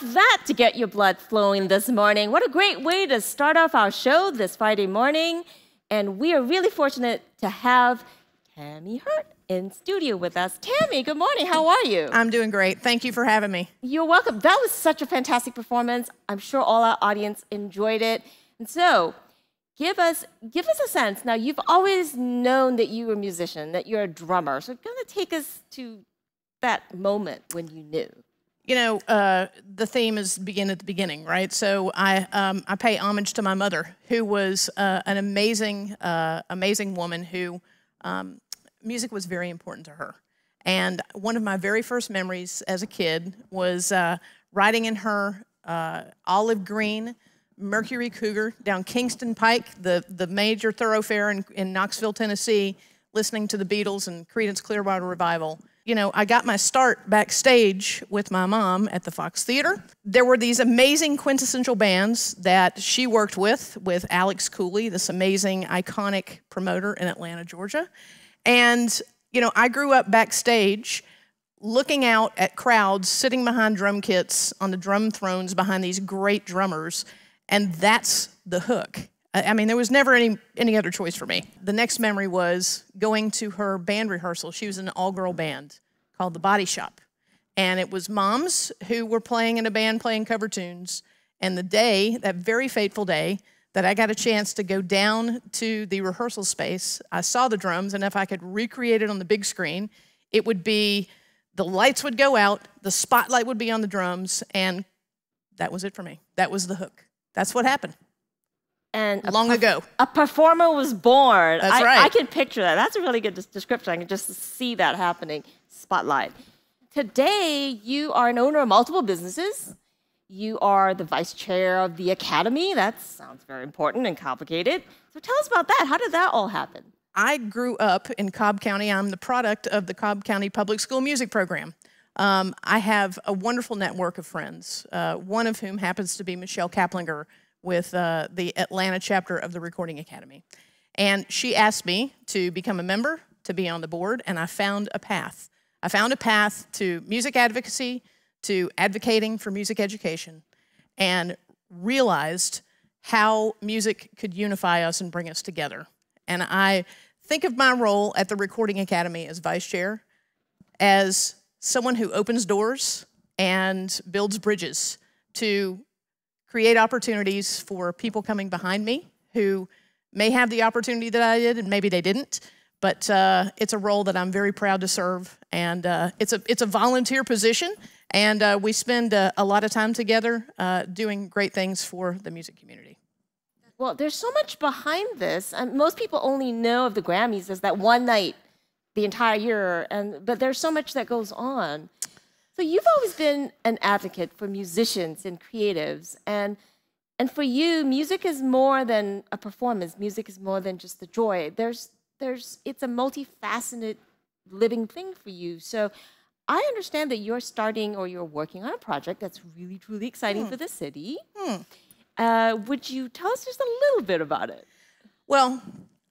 How's that to get your blood flowing this morning? What a great way to start off our show this Friday morning. And we are really fortunate to have Tammy Hurt in studio with us. Tammy, good morning. How are you? I'm doing great. Thank you for having me. You're welcome. That was such a fantastic performance. I'm sure all our audience enjoyed it. And so, give us give us a sense. Now, you've always known that you were a musician, that you're a drummer. So, kind of take us to that moment when you knew. You know, uh, the theme is begin at the beginning, right? So I, um, I pay homage to my mother, who was uh, an amazing, uh, amazing woman who um, music was very important to her. And one of my very first memories as a kid was uh, riding in her uh, olive green Mercury Cougar down Kingston Pike, the, the major thoroughfare in, in Knoxville, Tennessee, listening to the Beatles and Credence Clearwater Revival you know, I got my start backstage with my mom at the Fox Theater. There were these amazing quintessential bands that she worked with, with Alex Cooley, this amazing, iconic promoter in Atlanta, Georgia. And, you know, I grew up backstage looking out at crowds sitting behind drum kits on the drum thrones behind these great drummers. And that's the hook I mean, there was never any, any other choice for me. The next memory was going to her band rehearsal. She was in an all girl band called The Body Shop. And it was moms who were playing in a band playing cover tunes. And the day, that very fateful day, that I got a chance to go down to the rehearsal space, I saw the drums, and if I could recreate it on the big screen, it would be the lights would go out, the spotlight would be on the drums, and that was it for me. That was the hook. That's what happened and long per- ago a performer was born that's I, right i can picture that that's a really good description i can just see that happening spotlight today you are an owner of multiple businesses you are the vice chair of the academy that sounds very important and complicated so tell us about that how did that all happen i grew up in cobb county i'm the product of the cobb county public school music program um, i have a wonderful network of friends uh, one of whom happens to be michelle kaplinger with uh, the Atlanta chapter of the Recording Academy. And she asked me to become a member, to be on the board, and I found a path. I found a path to music advocacy, to advocating for music education, and realized how music could unify us and bring us together. And I think of my role at the Recording Academy as vice chair as someone who opens doors and builds bridges to create opportunities for people coming behind me who may have the opportunity that I did and maybe they didn't. But uh, it's a role that I'm very proud to serve, and uh, it's a it's a volunteer position, and uh, we spend a, uh, a, lot of time together uh, doing great things for the music community. Well, there's so much behind this. Um, most people only know of the Grammys as that one night, the entire year, and but there's so much that goes on. So you've always been an advocate for musicians and creatives, and and for you, music is more than a performance. Music is more than just the joy. There's there's it's a multifaceted living thing for you. So I understand that you're starting or you're working on a project that's really truly exciting mm. for the city. Mm. Uh, would you tell us just a little bit about it? Well,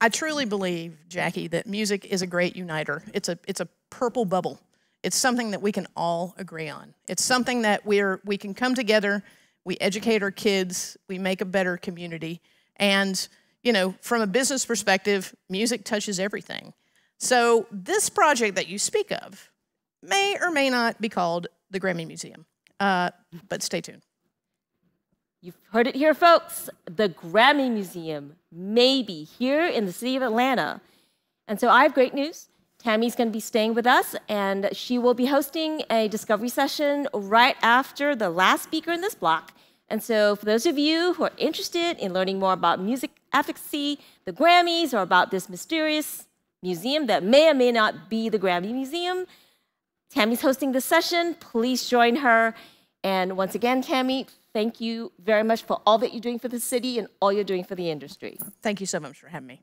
I truly believe, Jackie, that music is a great uniter. It's a it's a purple bubble. It's something that we can all agree on. It's something that we're, we can come together, we educate our kids, we make a better community. And, you know, from a business perspective, music touches everything. So this project that you speak of may or may not be called the Grammy Museum, uh, but stay tuned. You've heard it here, folks. The Grammy Museum may be here in the city of Atlanta. And so I have great news. Tammy's going to be staying with us, and she will be hosting a discovery session right after the last speaker in this block. And so, for those of you who are interested in learning more about music advocacy, the Grammys, or about this mysterious museum that may or may not be the Grammy Museum, Tammy's hosting the session. Please join her. And once again, Tammy, thank you very much for all that you're doing for the city and all you're doing for the industry. Thank you so much for having me.